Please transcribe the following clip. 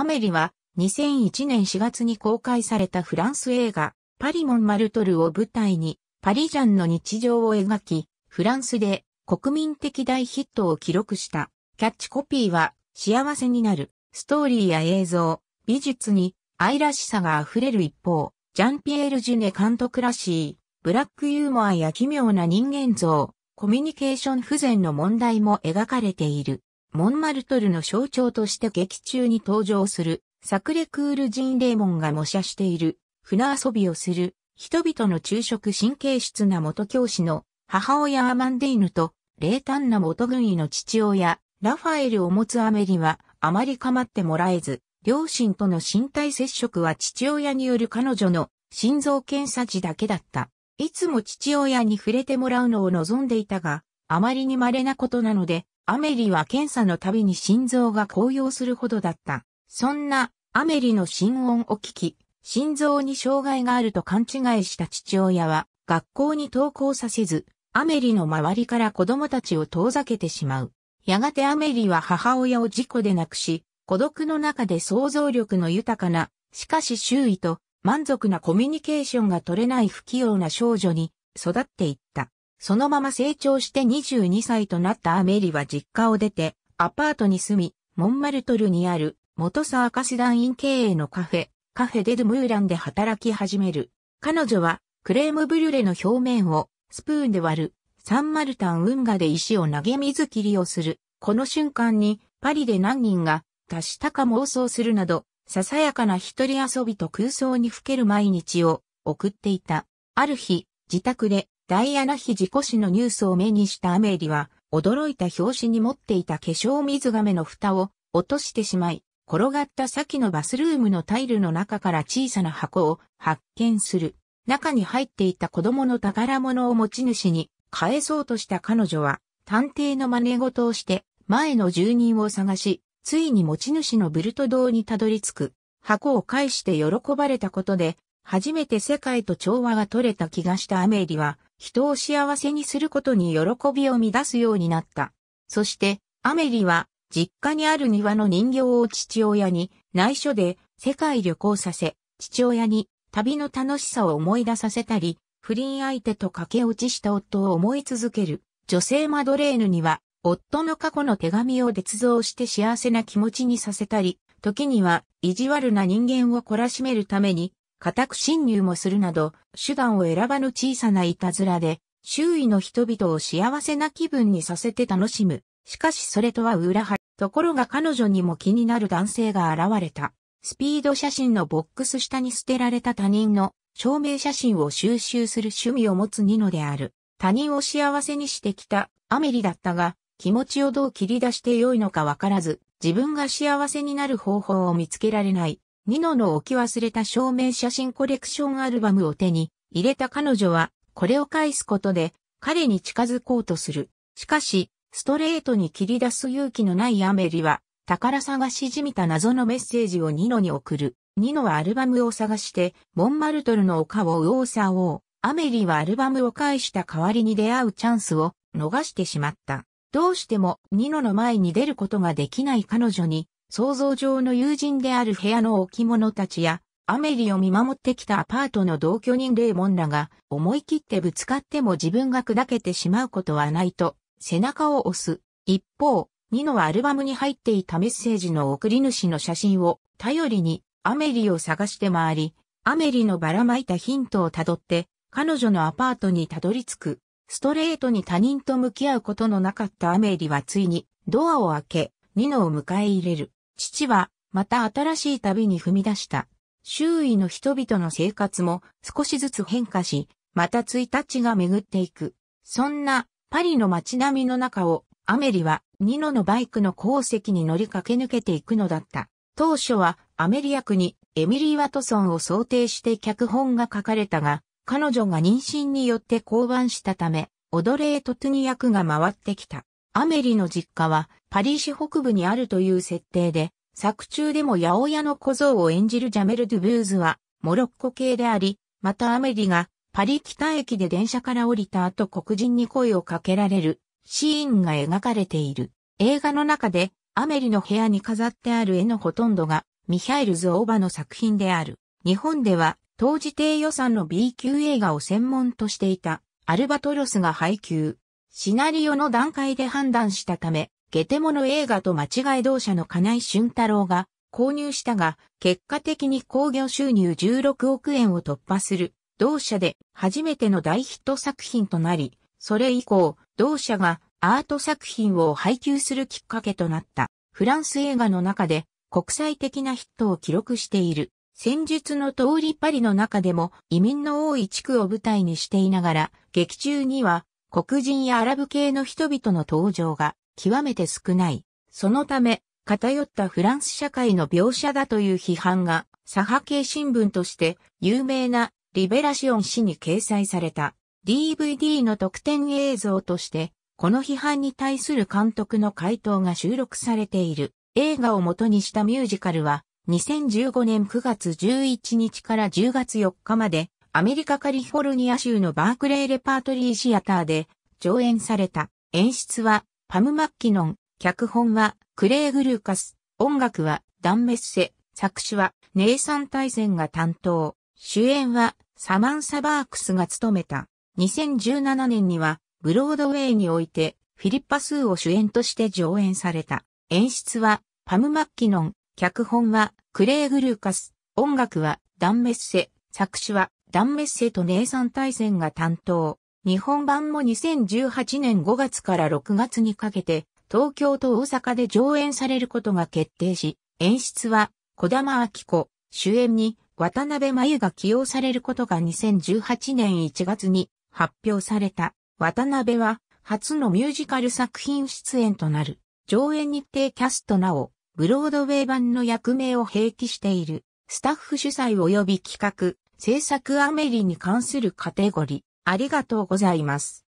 アメリは2001年4月に公開されたフランス映画パリモン・マルトルを舞台にパリジャンの日常を描き、フランスで国民的大ヒットを記録した。キャッチコピーは幸せになる。ストーリーや映像、美術に愛らしさが溢れる一方、ジャンピエール・ジュネ監督らしい、ブラックユーモアや奇妙な人間像、コミュニケーション不全の問題も描かれている。モンマルトルの象徴として劇中に登場する、サクレクール・ジン・レーモンが模写している、船遊びをする、人々の昼食神経質な元教師の母親アマンディーヌと、冷淡な元軍医の父親、ラファエルを持つアメリは、あまり構ってもらえず、両親との身体接触は父親による彼女の心臓検査時だけだった。いつも父親に触れてもらうのを望んでいたが、あまりに稀なことなので、アメリは検査のたびに心臓が高揚するほどだった。そんなアメリの心音を聞き、心臓に障害があると勘違いした父親は、学校に登校させず、アメリの周りから子供たちを遠ざけてしまう。やがてアメリは母親を事故で亡くし、孤独の中で想像力の豊かな、しかし周囲と満足なコミュニケーションが取れない不器用な少女に育っていっそのまま成長して22歳となったアメリは実家を出て、アパートに住み、モンマルトルにある、元サーカス団員経営のカフェ、カフェデ・ル・ムーランで働き始める。彼女は、クレームブリュレの表面を、スプーンで割る、サンマルタン運河で石を投げ水切りをする。この瞬間に、パリで何人が、達したか妄想するなど、ささやかな一人遊びと空想にふける毎日を、送っていた。ある日、自宅で、ダイアナ妃事故死のニュースを目にしたアメリは、驚いた表紙に持っていた化粧水亀の蓋を落としてしまい、転がった先のバスルームのタイルの中から小さな箱を発見する。中に入っていた子供の宝物を持ち主に返そうとした彼女は、探偵の真似事をして、前の住人を探し、ついに持ち主のブルト堂にたどり着く。箱を返して喜ばれたことで、初めて世界と調和が取れた気がしたアメリは、人を幸せにすることに喜びを乱すようになった。そして、アメリは、実家にある庭の人形を父親に内緒で世界旅行させ、父親に旅の楽しさを思い出させたり、不倫相手と駆け落ちした夫を思い続ける。女性マドレーヌには、夫の過去の手紙を捏造して幸せな気持ちにさせたり、時には意地悪な人間を懲らしめるために、固く侵入もするなど、手段を選ばぬ小さないたずらで、周囲の人々を幸せな気分にさせて楽しむ。しかしそれとは裏腹。ところが彼女にも気になる男性が現れた。スピード写真のボックス下に捨てられた他人の証明写真を収集する趣味を持つニノである。他人を幸せにしてきたアメリだったが、気持ちをどう切り出してよいのかわからず、自分が幸せになる方法を見つけられない。ニノの置き忘れた証明写真コレクションアルバムを手に入れた彼女は、これを返すことで彼に近づこうとする。しかし、ストレートに切り出す勇気のないアメリは、宝探しじみた謎のメッセージをニノに送る。ニノはアルバムを探して、モンマルトルの丘を右往左往。アメリはアルバムを返した代わりに出会うチャンスを逃してしまった。どうしてもニノの前に出ることができない彼女に想像上の友人である部屋の置物たちや、アメリを見守ってきたアパートの同居人レイモンらが、思い切ってぶつかっても自分が砕けてしまうことはないと、背中を押す。一方、ニノはアルバムに入っていたメッセージの送り主の写真を頼りにアメリを探して回り、アメリのばらまいたヒントをたどって、彼女のアパートにたどり着く。ストレートに他人と向き合うことのなかったアメリはついに、ドアを開け、ニノを迎え入れる。父は、また新しい旅に踏み出した。周囲の人々の生活も少しずつ変化し、また1日が巡っていく。そんなパリの街並みの中をアメリはニノのバイクの鉱石に乗り駆け抜けていくのだった。当初はアメリ役にエミリー・ワトソンを想定して脚本が書かれたが、彼女が妊娠によって降板したため、オドレート・トニ役が回ってきた。アメリの実家はパリ市北部にあるという設定で、作中でも八百屋の小僧を演じるジャメル・ドゥ・ブーズは、モロッコ系であり、またアメリがパリ北駅で電車から降りた後黒人に声をかけられるシーンが描かれている。映画の中でアメリの部屋に飾ってある絵のほとんどがミヒャイルズ・オーバの作品である。日本では当時低予算の B 級映画を専門としていたアルバトロスが配給。シナリオの段階で判断したため、ゲテモノ映画と間違い同社の金井俊太郎が購入したが、結果的に興行収入16億円を突破する、同社で初めての大ヒット作品となり、それ以降、同社がアート作品を配給するきっかけとなった。フランス映画の中で国際的なヒットを記録している。戦術の通りパリの中でも移民の多い地区を舞台にしていながら、劇中には黒人やアラブ系の人々の登場が極めて少ない。そのため、偏ったフランス社会の描写だという批判が、左派系新聞として有名なリベラシオン誌に掲載された DVD の特典映像として、この批判に対する監督の回答が収録されている映画を元にしたミュージカルは2015年9月11日から10月4日までアメリカカリフォルニア州のバークレーレパートリーシアターで上演された。演出はパム・マッキノン、脚本はクレイグ・ルーカス、音楽はダン・メッセ、作詞はネイサン・大イが担当、主演はサマンサ・バークスが務めた。2017年にはブロードウェイにおいてフィリッパ・スーを主演として上演された。演出はパム・マッキノン、脚本はクレイグ・ルーカス、音楽はダン・メッセ、作詞はダンメッセとネイサン大戦が担当。日本版も2018年5月から6月にかけて、東京と大阪で上演されることが決定し、演出は、小玉明子、主演に、渡辺真由が起用されることが2018年1月に発表された。渡辺は、初のミュージカル作品出演となる。上演日程キャストなお、ブロードウェイ版の役名を併記している。スタッフ主催及び企画、制作アメリに関するカテゴリー、ありがとうございます。